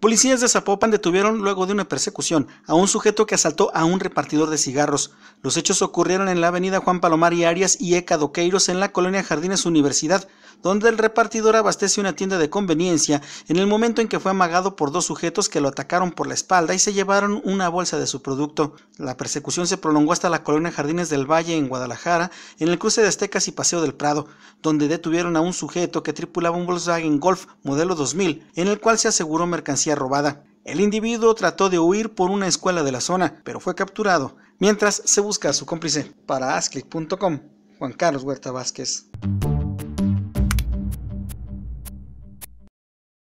Policías de Zapopan detuvieron luego de una persecución a un sujeto que asaltó a un repartidor de cigarros. Los hechos ocurrieron en la avenida Juan Palomar y Arias y Eca Doqueiros en la colonia Jardines Universidad, donde el repartidor abastece una tienda de conveniencia en el momento en que fue amagado por dos sujetos que lo atacaron por la espalda y se llevaron una bolsa de su producto. La persecución se prolongó hasta la colonia Jardines del Valle en Guadalajara, en el cruce de Aztecas y Paseo del Prado, donde detuvieron a un sujeto que tripulaba un Volkswagen Golf modelo 2000, en el cual se aseguró mercancía robada. El individuo trató de huir por una escuela de la zona, pero fue capturado, mientras se busca a su cómplice. Para asclick.com, Juan Carlos Huerta Vázquez.